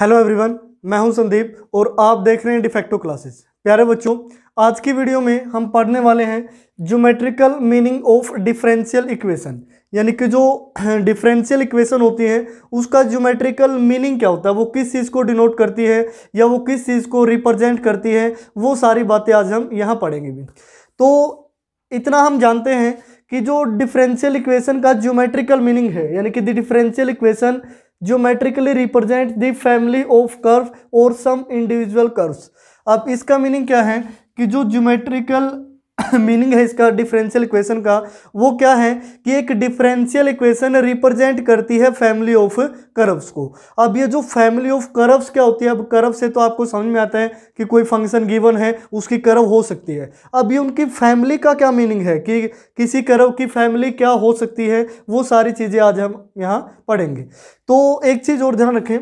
Hello everyone मैं हूं संदीप और आप देख रहे हैं डिफेक्टो क्लासेस प्यारे बच्चों आज की वीडियो में हम पढ़ने वाले हैं geometrical meaning of differential equation यानी कि जो डिफरेंशियल इक्वेशन होती है उसका ज्योमेट्रिकल मीनिंग क्या होता है वो किस चीज़ को डिनोट करती है या वो किस चीज़ को रिप्रजेंट करती है वो सारी बातें आज हम यहाँ पढ़ेंगे भी तो इतना हम जानते हैं कि जो डिफरेंशियल इक्वेशन का ज्योमेट्रिकल मीनिंग है यानी कि the differential equation geometrically represent the family of curve और सम इंडिविजुअल कर्व्स अब इसका मीनिंग क्या है कि जो ज्योमेट्रिकल मीनिंग है इसका डिफरेंशियल इक्वेशन का वो क्या है कि एक डिफरेंशियल इक्वेशन रिप्रेजेंट करती है फैमिली ऑफ कर्व्स को अब ये जो फैमिली ऑफ कर्व्स क्या होती है अब कर्व से तो आपको समझ में आता है कि कोई फंक्शन गिवन है उसकी कर्व हो सकती है अब ये उनकी फैमिली का क्या मीनिंग है कि किसी कर्व की फैमिली क्या हो सकती है वो सारी चीज़ें आज हम यहाँ पढ़ेंगे तो एक चीज़ और ध्यान रखें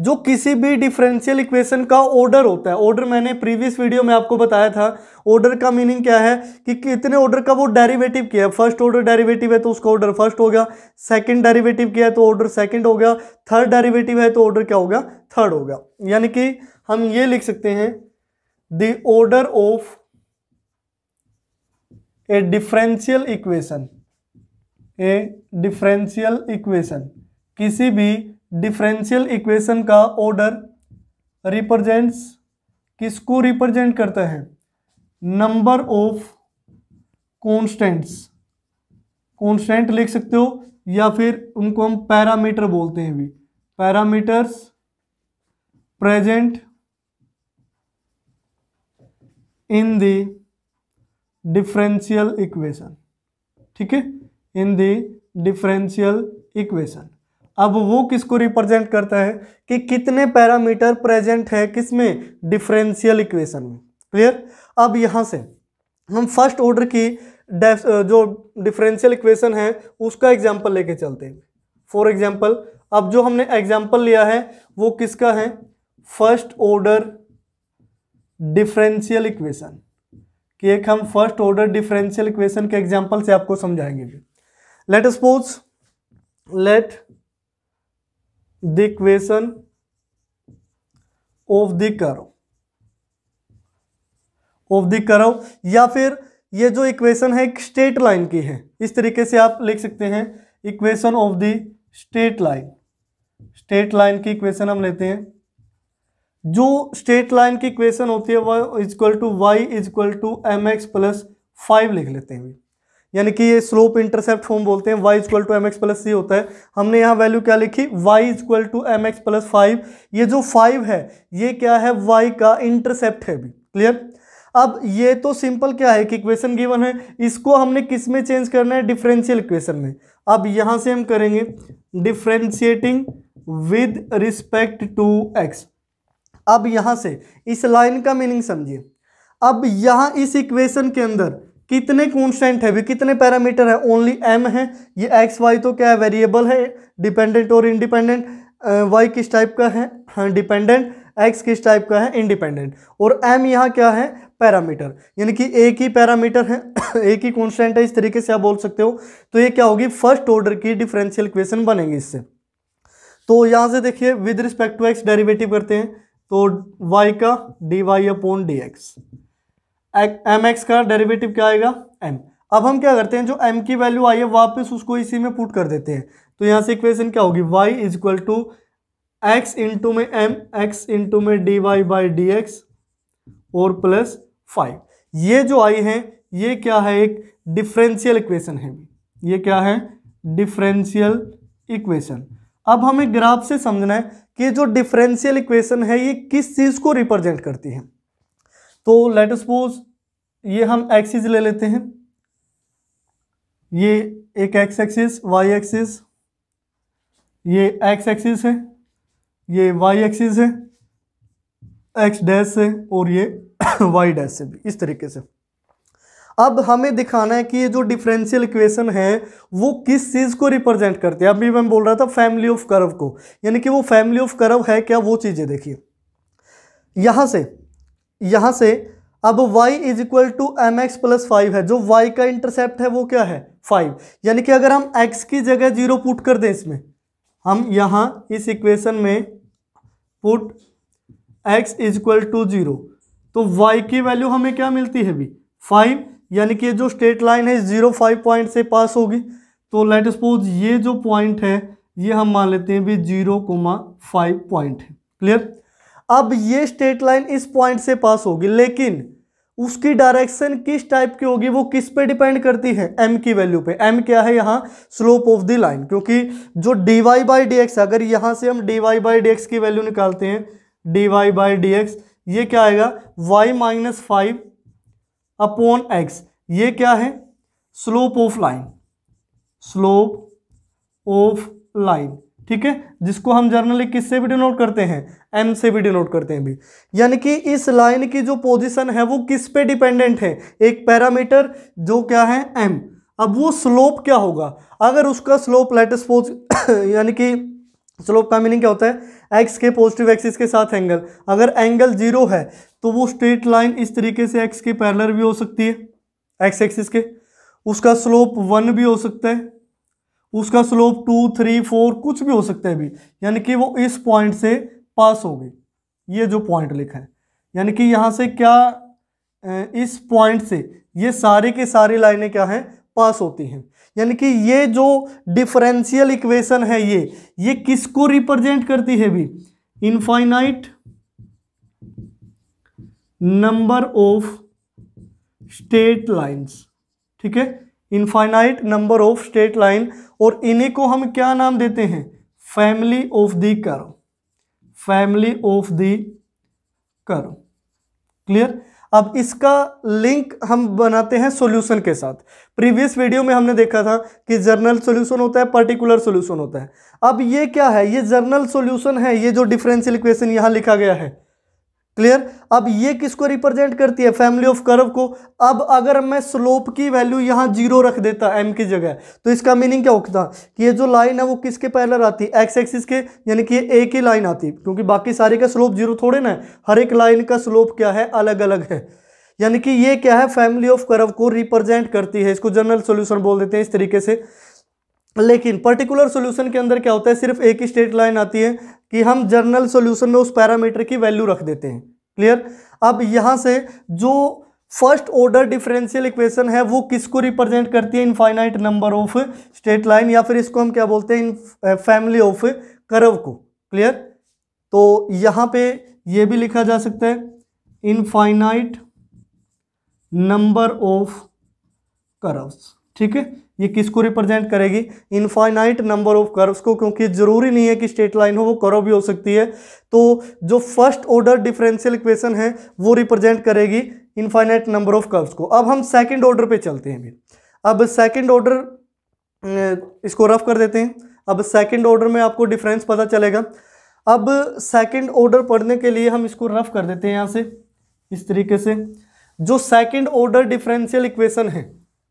जो किसी भी डिफरेंशियल इक्वेशन का ऑर्डर होता है ऑर्डर मैंने प्रीवियस वीडियो में आपको बताया था ऑर्डर का मीनिंग क्या है कि कितने ऑर्डर का वो डेरिवेटिव किया है फर्स्ट ऑर्डर डेरिवेटिव है तो उसका ऑर्डर फर्स्ट हो गया सेकंड डेरिवेटिव किया है तो ऑर्डर सेकंड हो गया थर्ड डेरिवेटिव है तो ऑर्डर क्या होगा थर्ड होगा यानी कि हम ये लिख सकते हैं the order of a differential equation a differential equation किसी भी डिफरेंशियल इक्वेशन का ऑर्डर रिप्रेजेंट्स किसको रिप्रेजेंट करता है नंबर ऑफ कॉन्स्टेंट्स कॉन्स्टेंट लिख सकते हो या फिर उनको हम पैरामीटर बोलते हैं भी parameters present in the differential equation ठीक है इन द डिफरेंशियल इक्वेशन अब वो किसको रिप्रेजेंट करता है कि कितने पैरामीटर प्रेजेंट है किसमें डिफरेंशियल इक्वेशन में क्लियर अब यहाँ से हम फर्स्ट ऑर्डर की जो डिफरेंशियल इक्वेशन है उसका एग्जाम्पल लेके चलते हैं फॉर एग्जाम्पल अब जो हमने एग्जाम्पल लिया है वो किसका है फर्स्ट ऑर्डर डिफरेंशियल इक्वेशन कि एक हम फर्स्ट ऑर्डर डिफरेंशियल इक्वेशन के एग्जाम्पल से आपको समझाएंगे भी let suppose let the equation of the curve of the curve या फिर ये जो इक्वेशन है एक स्टेट लाइन की है इस तरीके से आप लिख सकते हैं equation of the straight line straight line की इक्वेशन हम लेते हैं जो स्टेट लाइन की इक्वेशन होती है वह equal to Y equal to M X plus five लिख लेते हैं यानी कि ये स्लोप इंटरसेप्ट फॉर्म बोलते हैं y equal to M X plus C होता है हमने यहाँ वैल्यू क्या लिखी y equal to M X plus five ये जो फाइव है ये क्या है y का इंटरसेप्ट है भी क्लियर अब ये तो सिंपल क्या है कि इक्वेशन गिवन है इसको हमने किस में चेंज करना है डिफरेंशियल इक्वेशन में अब यहाँ से हम करेंगे differentiating with respect to X अब यहाँ से इस लाइन का मीनिंग समझिए अब यहाँ इस इक्वेशन के अंदर कितने कॉन्स्टेंट है भी कितने पैरामीटर है ओनली एम है ये एक्स वाई तो क्या है वेरिएबल है डिपेंडेंट और इंडिपेंडेंट वाई किस टाइप का है डिपेंडेंट हाँ, एक्स किस टाइप का है इंडिपेंडेंट और एम यहाँ क्या है पैरामीटर यानी कि एक ही पैरामीटर है एक ही कॉन्स्टेंट है इस तरीके से आप बोल सकते हो तो ये क्या होगी फर्स्ट ऑर्डर की डिफरेंशियल इक्वेशन बनेंगे इससे तो यहाँ से देखिए with respect to X derivative करते हैं तो वाई का D Y upon D X M X का डेरिवेटिव क्या आएगा एम अब हम क्या करते हैं जो एम की वैल्यू आई है वापस उसको इसी में पुट कर देते हैं तो यहाँ से इक्वेशन क्या होगी Y is equal to X into में एम एक्स इंटू में D Y by D X और प्लस फाइव ये जो आई है ये क्या है एक डिफरेंशियल इक्वेशन है ये क्या है डिफरेंशियल इक्वेशन अब हमें ग्राफ से समझना है कि जो डिफरेंशियल इक्वेशन है ये किस चीज़ को रिप्रेजेंट करती है तो लेट सपोज ये हम एक्सिस ले लेते हैं ये एक एक्स एक्सिस वाई एक्सिस ये एक्स एक्सिस है ये वाई एक्सिस है एक्स डैश से और ये वाई डैश से भी इस तरीके से अब हमें दिखाना है कि ये जो डिफरेंशियल इक्वेशन है वो किस चीज़ को रिप्रेजेंट करती है अभी मैं बोल रहा था फैमिली ऑफ कर्व को यानी कि वो फैमिली ऑफ कर्व है क्या वो चीज़ें देखिए यहाँ से यहाँ से अब y is equal to M X plus five है जो y का इंटरसेप्ट है वो क्या है फाइव यानी कि अगर हम x की जगह जीरो पुट कर दें इसमें हम यहाँ इस इक्वेशन में put x is equal to zero तो y की वैल्यू हमें क्या मिलती है अभी फाइव यानी कि जो स्ट्रेट लाइन है जीरो फाइव पॉइंट से पास होगी तो लेट सपोज ये जो पॉइंट है ये हम मान लेते हैं भी जीरो कोमा फाइव पॉइंट है क्लियर अब ये स्टेट लाइन इस पॉइंट से पास होगी लेकिन उसकी डायरेक्शन किस टाइप की होगी वो किस पे डिपेंड करती है एम की वैल्यू पे एम क्या है यहाँ स्लोप ऑफ दी लाइन क्योंकि जो D Y by D X अगर यहाँ से हम D Y by D X की वैल्यू निकालते हैं D Y by D X ये क्या आएगा Y minus five upon X ये क्या है slope of line slope of line ठीक है जिसको हम जर्नली किससे भी डिनोट करते हैं एम से भी डिनोट करते हैं भी यानी कि इस लाइन की जो पोजीशन है वो किस पे डिपेंडेंट है एक पैरामीटर जो क्या है एम अब वो स्लोप क्या होगा अगर उसका स्लोप लेट पोज यानी कि स्लोप का मीनिंग क्या होता है एक्स के पॉजिटिव एक्सिस के साथ एंगल अगर एंगल जीरो है तो वो स्ट्रेट लाइन इस तरीके से एक्स के पैरलर भी हो सकती है एक्स एक्सिस के उसका स्लोप वन भी हो सकता है उसका स्लोप टू थ्री फोर कुछ भी हो सकता है अभी यानी कि वो इस पॉइंट से पास हो गई ये जो पॉइंट लिखा है यानी कि यहाँ से क्या इस पॉइंट से ये सारे के सारे लाइनें क्या हैं पास होती हैं यानी कि ये जो डिफरेंशियल इक्वेशन है ये ये किसको रिप्रेजेंट करती है भी infinite number of straight lines ठीक है infinite number of straight line और इन्हीं को हम क्या नाम देते हैं family of the curve family of the curve clear अब इसका लिंक हम बनाते हैं सॉल्यूशन के साथ प्रीवियस वीडियो में हमने देखा था कि जर्नल सॉल्यूशन होता है पर्टिकुलर सॉल्यूशन होता है अब ये क्या है ये जर्नल सॉल्यूशन है ये जो डिफरेंशियल इक्वेशन यहाँ लिखा गया है क्लियर अब ये किसको रिप्रेजेंट करती है फैमिली ऑफ कर्व को अब अगर मैं स्लोप की वैल्यू यहाँ जीरो रख देता एम की जगह तो इसका मीनिंग क्या होता कि ये जो लाइन है वो किसके पैलर आती है एक्स एक्सिस के यानी कि ये ए की लाइन आती क्योंकि बाकी सारे का स्लोप जीरो थोड़े ना है हर एक लाइन का स्लोप क्या है अलग अलग है यानी कि ये क्या है फैमिली ऑफ कर्व को रिप्रेजेंट करती है इसको जनरल सोल्यूशन बोल देते हैं इस तरीके से लेकिन पर्टिकुलर सॉल्यूशन के अंदर क्या होता है सिर्फ एक ही स्टेट लाइन आती है कि हम जर्नल सॉल्यूशन में उस पैरामीटर की वैल्यू रख देते हैं क्लियर अब यहाँ से जो फर्स्ट ऑर्डर डिफरेंशियल इक्वेशन है वो किसको रिप्रेजेंट करती है infinite number of straight line या फिर इसको हम क्या बोलते हैं इन फैमिली ऑफ करव को क्लियर तो यहाँ पे ये भी लिखा जा सकता है इनफाइनाइट नंबर ऑफ करव्स ठीक है ये किसको रिप्रेजेंट करेगी इनफाइनाइट नंबर ऑफ कर्व्स को क्योंकि ज़रूरी नहीं है कि स्ट्रेट लाइन हो वो कर्व भी हो सकती है तो जो फर्स्ट ऑर्डर डिफरेंशियल इक्वेशन है वो रिप्रेजेंट करेगी इनफाइनाइट नंबर ऑफ कर्व्स को अब हम सेकंड ऑर्डर पे चलते हैं भी अब सेकंड ऑर्डर इसको रफ कर देते हैं अब सेकेंड ऑर्डर में आपको डिफरेंस पता चलेगा अब सेकेंड ऑर्डर पढ़ने के लिए हम इसको रफ कर देते हैं यहाँ से इस तरीके से जो सेकेंड ऑर्डर डिफरेंशियल इक्वेशन है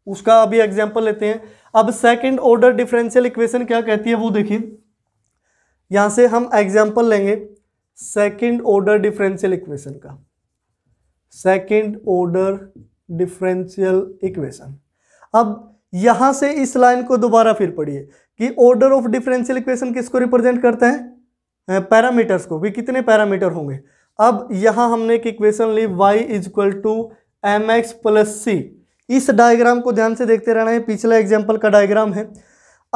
उसका अभी एग्जाम्पल लेते हैं अब सेकेंड ऑर्डर डिफरेंशियल इक्वेशन क्या कहती है वो देखिए यहां से हम एग्जाम्पल लेंगे सेकेंड ऑर्डर डिफरेंशियल इक्वेशन का सेकेंड ऑर्डर डिफरेंशियल इक्वेशन अब यहां से इस लाइन को दोबारा फिर पढ़िए कि ऑर्डर ऑफ डिफरेंशियल इक्वेशन किसको रिप्रेजेंट करता है पैरामीटर्स को भी कितने पैरामीटर होंगे अब यहां हमने एक इक्वेशन ली y is equal to M X plus C इस डायग्राम को ध्यान से देखते रहना है पिछला एग्जाम्पल का डायग्राम है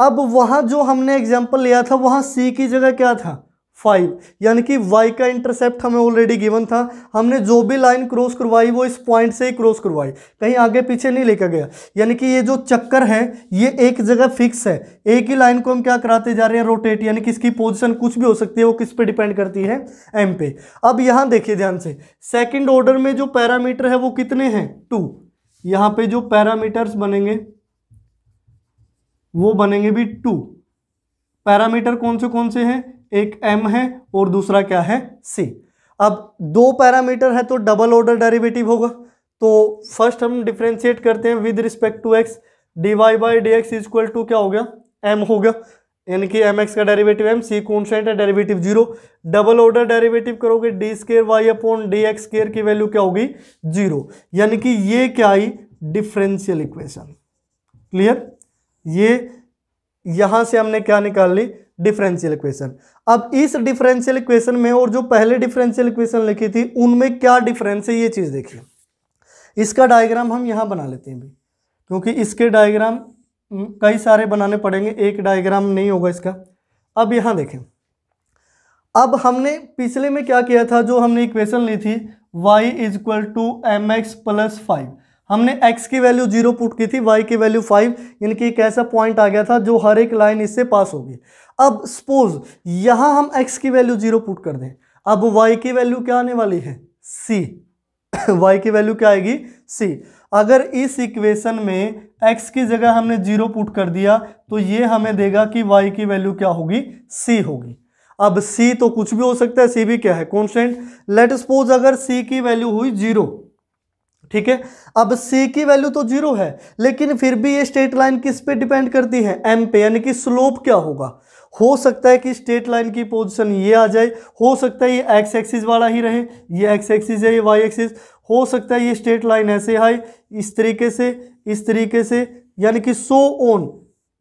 अब वहाँ जो हमने एग्जाम्पल लिया था वहाँ सी की जगह क्या था फाइव यानी कि वाई का इंटरसेप्ट हमें ऑलरेडी गिवन था हमने जो भी लाइन क्रॉस करवाई वो इस पॉइंट से ही क्रॉस करवाई कहीं आगे पीछे नहीं लेकर गया यानी कि ये जो चक्कर है ये एक जगह फिक्स है एक ही लाइन को हम क्या कराते जा रहे हैं रोटेट यानी कि इसकी पोजिशन कुछ भी हो सकती है वो किस पे डिपेंड करती है एम पे अब यहाँ देखिए ध्यान से सेकेंड ऑर्डर में जो पैरामीटर है वो कितने हैं टू यहां पे जो पैरामीटर्स बनेंगे वो बनेंगे भी टू पैरामीटर कौन से कौन से हैं एक एम है और दूसरा क्या है सी अब दो पैरामीटर है तो डबल ऑर्डर डेरिवेटिव होगा तो फर्स्ट हम डिफ्रेंशिएट करते हैं with respect to X D Y by D X is equal to क्या हो गया एम हो गया यानी कि एम एक्स का डेरिवेटिव एम सी कॉन्स्टेंट है derivative zero double order derivative करोगे D square Y upon D X square की वैल्यू क्या होगी जीरो यानी कि ये क्या आई डिफरेंशियल इक्वेशन क्लियर ये यहां से हमने क्या निकाल ली डिफरेंशियल इक्वेशन अब इस डिफरेंशियल इक्वेशन में और जो पहले डिफरेंशियल इक्वेशन लिखी थी उनमें क्या डिफरेंस है ये चीज़ देखिए इसका डायग्राम हम यहाँ बना लेते हैं भी क्योंकि इसके डायग्राम हम्म, कई सारे बनाने पड़ेंगे एक डायग्राम नहीं होगा इसका अब यहाँ देखें अब हमने पिछले में क्या किया था जो हमने इक्वेशन ली थी y is equal to M X plus five हमने x की वैल्यू जीरो पुट की थी y की वैल्यू फाइव यानी कि एक ऐसा पॉइंट आ गया था जो हर एक लाइन इससे पास होगी अब सपोज यहाँ हम x की वैल्यू जीरो पुट कर दें अब y की वैल्यू क्या आने वाली है c वाई की वैल्यू क्या आएगी सी अगर इस इक्वेशन में एक्स की जगह हमने जीरो पुट कर दिया तो ये हमें देगा कि वाई की वैल्यू क्या होगी सी होगी अब सी तो कुछ भी हो सकता है सी भी क्या है कॉन्स्टेंट लेट सपोज अगर सी की वैल्यू हुई जीरो ठीक है अब सी की वैल्यू तो जीरो है लेकिन फिर भी ये स्ट्रेट लाइन किस पे डिपेंड करती है एम पे यानी कि स्लोप क्या होगा हो सकता है कि स्ट्रेट लाइन की पोजीशन ये आ जाए हो सकता है ये एक्स एक्सिस वाला ही रहे ये एक्स एक्सिस है ये वाई एक्सिस हो सकता है ये स्ट्रेट लाइन ऐसे आए इस तरीके से इस तरीके से यानी कि so on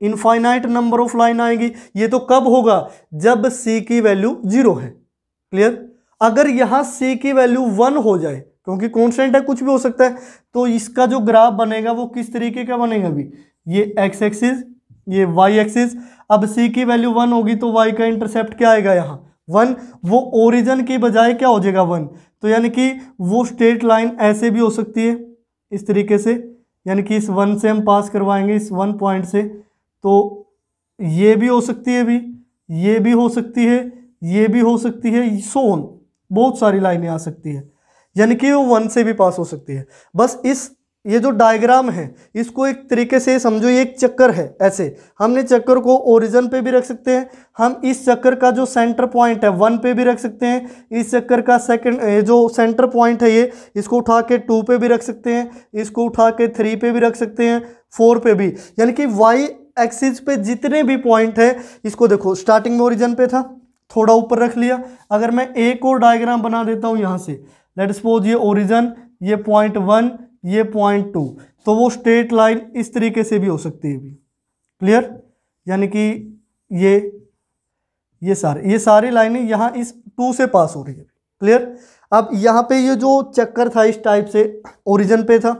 infinite number of line आएगी ये तो कब होगा जब सी की वैल्यू जीरो है क्लियर अगर यहाँ सी की वैल्यू वन हो जाए क्योंकि कॉन्स्टेंट है कुछ भी हो सकता है तो इसका जो ग्राफ बनेगा वो किस तरीके का बनेगा अभी ये एक्स एक्सिस ये वाई एक्सिस अब सी की वैल्यू वन होगी तो वाई का इंटरसेप्ट क्या आएगा यहाँ वन वो ओरिजन के बजाय क्या हो जाएगा वन तो यानी कि वो स्ट्रेट लाइन ऐसे भी हो सकती है इस तरीके से यानी कि इस वन से हम पास करवाएंगे इस वन पॉइंट से तो ये भी हो सकती है भी ये भी हो सकती है ये भी हो सकती है सोन बहुत सारी लाइनें आ सकती है यानी कि वो वन से भी पास हो सकती है बस इस ये जो डायग्राम है इसको एक तरीके से समझो ये एक चक्कर है ऐसे हमने चक्कर को ओरिजन पे भी रख सकते हैं हम इस चक्कर का जो सेंटर पॉइंट है वन पे भी रख सकते हैं इस चक्कर का सेकंड जो सेंटर पॉइंट है ये इसको उठा के टू पे भी रख सकते हैं इसको उठा के थ्री पे भी रख सकते हैं फोर पे भी यानी कि वाई एक्सिस पे जितने भी पॉइंट है इसको देखो स्टार्टिंग में ओरिजन पे था थोड़ा ऊपर रख लिया अगर मैं एक और डायग्राम बना देता हूँ यहाँ से लेट सपोज ये ओरिजन ये पॉइंट वन ये पॉइंट टू तो वो स्ट्रेट लाइन इस तरीके से भी हो सकती है क्लियर यानी कि ये ये सारे ये सारी लाइनें यहाँ इस टू से पास हो रही है क्लियर अब यहाँ पे ये जो चक्कर था इस टाइप से ओरिजिन पे था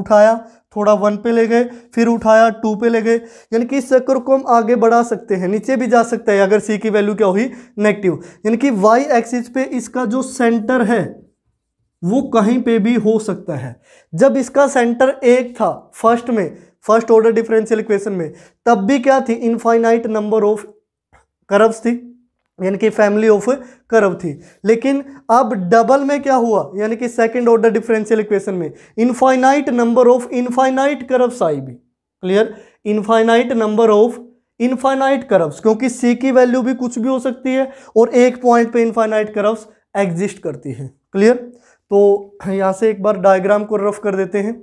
उठाया थोड़ा वन पे ले गए फिर उठाया टू पे ले गए यानी कि इस चक्कर को हम आगे बढ़ा सकते हैं नीचे भी जा सकता है अगर सी की वैल्यू क्या हुई नेगेटिव यानी कि वाई एक्सिस पे इसका जो सेंटर है वो कहीं पे भी हो सकता है जब इसका सेंटर एक था फर्स्ट में फर्स्ट ऑर्डर डिफरेंशियल इक्वेशन में तब भी क्या थी इनफाइनाइट नंबर ऑफ करव्स थी यानी कि फैमिली ऑफ करव थी लेकिन अब डबल में क्या हुआ यानी कि सेकंड ऑर्डर डिफरेंशियल इक्वेशन में infinite number of infinite curves आई भी clear infinite number of infinite curves क्योंकि सी की वैल्यू भी कुछ भी हो सकती है और एक पॉइंट पे इनफाइनाइट करव्स एग्जिस्ट करती है क्लियर तो यहाँ से एक बार डायग्राम को रफ कर देते हैं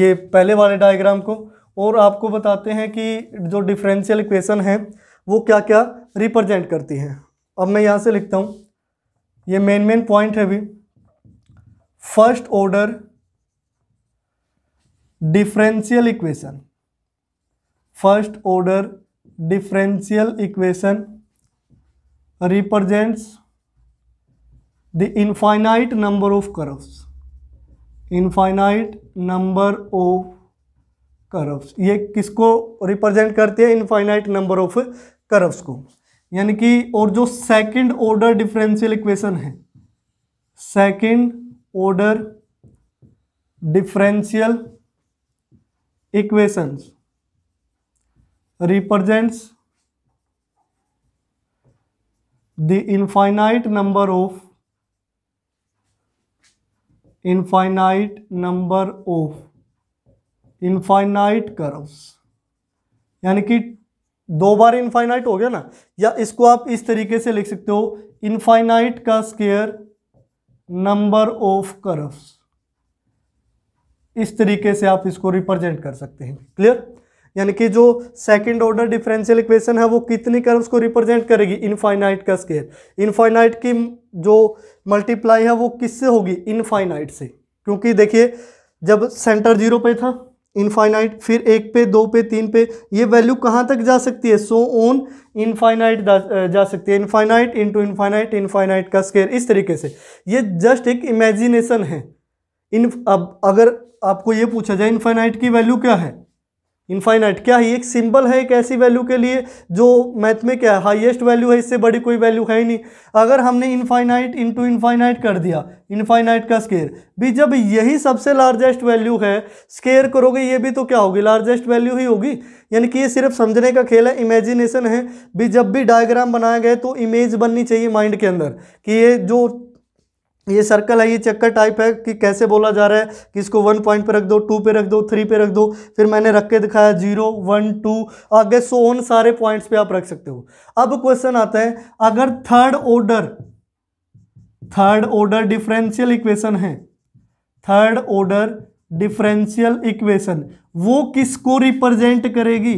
ये पहले वाले डायग्राम को और आपको बताते हैं कि जो डिफरेंशियल इक्वेशन है वो क्या क्या रिप्रेजेंट करती हैं अब मैं यहाँ से लिखता हूँ ये मेन मेन पॉइंट है अभी first order differential equation first order differential equation represents the infinite number of curves infinite number of curves ये किसको रिप्रेजेंट करते हैं इनफाइनाइट नंबर ऑफ कर्व्स को यानी कि और जो सेकंड ऑर्डर डिफरेंशियल इक्वेशन है second order differential equations represents the infinite number of infinite number of infinite curves यानी कि दो बार इनफाइनाइट हो गया ना या इसको आप इस तरीके से लिख सकते हो इनफाइनाइट का स्केयर नंबर ऑफ कर्व्स इस तरीके से आप इसको रिप्रेजेंट कर सकते हैं क्लियर यानी कि जो सेकंड ऑर्डर डिफरेंशियल इक्वेशन है वो कितनी कर्व्स को रिप्रेजेंट करेगी इनफाइनाइट का स्केयर इनफाइनाइट की जो मल्टीप्लाई है वो किससे होगी इनफाइनाइट से क्योंकि देखिए जब सेंटर जीरो पे था इनफाइनाइट फिर एक पे दो पे तीन पे ये वैल्यू कहाँ तक जा सकती है सो ओन इनफाइनाइट जा सकती है इनफाइनाइट इंटू इनफाइनाइट इनफाइनाइट का स्केयर इस तरीके से ये जस्ट एक इमेजिनेशन है इन अब अगर आपको ये पूछा जाए इनफाइनाइट की वैल्यू क्या है इनफाइनाइट क्या है एक सिंबल है एक ऐसी वैल्यू के लिए जो मैथ में क्या है हाईएस्ट वैल्यू है इससे बड़ी कोई वैल्यू है ही नहीं अगर हमने इनफाइनाइट इनटू इनफाइनाइट कर दिया इनफाइनाइट का स्केयर भी जब यही सबसे लार्जेस्ट वैल्यू है स्केयर करोगे ये भी तो क्या होगी लार्जेस्ट वैल्यू ही होगी यानी कि ये सिर्फ समझने का खेल है इमेजिनेशन है भी जब भी डायग्राम बनाया गया तो इमेज बननी चाहिए माइंड के अंदर कि ये जो ये सर्कल है ये चक्कर टाइप है कि कैसे बोला जा रहा है कि इसको वन पॉइंट पे रख दो टू पे रख दो थ्री पे रख दो फिर मैंने रख के दिखाया जीरो वन टू आगे सो उन सारे पॉइंट्स पे आप रख सकते हो अब क्वेश्चन आता है अगर third order third order differential equation है थर्ड ऑर्डर डिफरेंशियल इक्वेशन वो किसको रिप्रेजेंट करेगी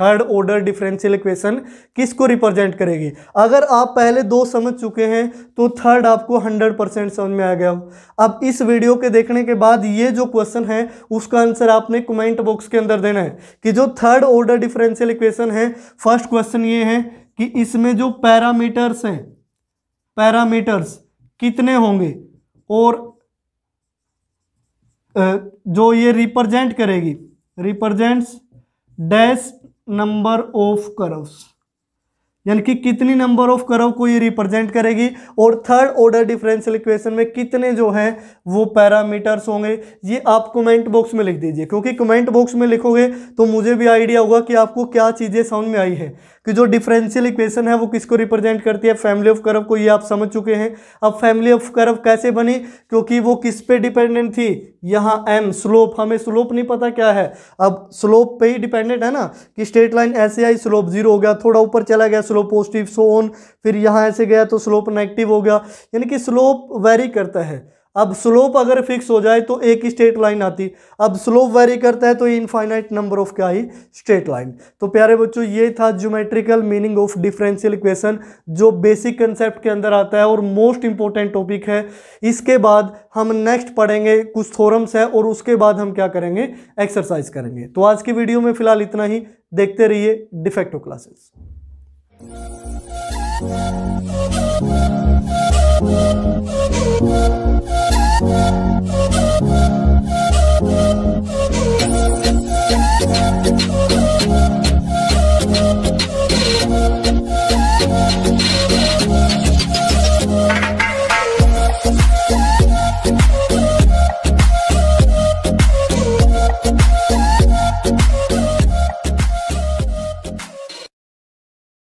थर्ड ऑर्डर डिफरेंशियल इक्वेशन किसको रिप्रेजेंट करेगी अगर आप पहले दो समझ चुके हैं तो थर्ड आपको 100 परसेंट समझ में आ गया अब इस वीडियो के देखने के बाद ये जो क्वेश्चन है उसका आंसर आपने कमेंट बॉक्स के अंदर देना है कि जो थर्ड ऑर्डर डिफरेंशियल इक्वेशन है फर्स्ट क्वेश्चन ये है कि इसमें जो पैरामीटर्स हैं पैरामीटर्स कितने होंगे और जो ये रिप्रेजेंट करेगी represents dash number of curves यानी कि कितनी नंबर ऑफ कर्व को ये रिप्रेजेंट करेगी और थर्ड ऑर्डर डिफरेंशियल इक्वेशन में कितने जो हैं वो पैरामीटर्स होंगे ये आप कमेंट बॉक्स में लिख दीजिए क्योंकि कमेंट बॉक्स में लिखोगे तो मुझे भी आइडिया होगा कि आपको क्या चीज़ें समझ में आई है कि जो डिफरेंशियल इक्वेशन है वो किसको रिप्रेजेंट करती है फैमिली ऑफ कर्व को ये आप समझ चुके हैं अब फैमिली ऑफ कर्व कैसे बनी क्योंकि वो किस पे डिपेंडेंट थी यहाँ एम स्लोप हमें स्लोप नहीं पता क्या है अब स्लोप पे ही डिपेंडेंट है ना कि स्ट्रेट लाइन ऐसे आई स्लोप जीरो हो गया थोड़ा ऊपर चला गया स्लोप पॉजिटिव सो ऑन फिर यहाँ ऐसे गया तो स्लोप नेगेटिव हो गया यानी कि स्लोप वेरी करता है अब स्लोप अगर फिक्स हो जाए तो एक ही स्ट्रेट लाइन आती अब स्लोप वेरी करता है तो इनफाइनाइट नंबर ऑफ क्या ही स्ट्रेट लाइन तो प्यारे बच्चों ये था geometrical meaning of differential equation जो बेसिक कंसेप्ट के अंदर आता है और मोस्ट इंपॉर्टेंट टॉपिक है इसके बाद हम नेक्स्ट पढ़ेंगे कुछ थोरम्स है और उसके बाद हम क्या करेंगे एक्सरसाइज करेंगे तो आज की वीडियो में फिलहाल इतना ही देखते रहिए डिफेक्टो क्लासेस Thank you.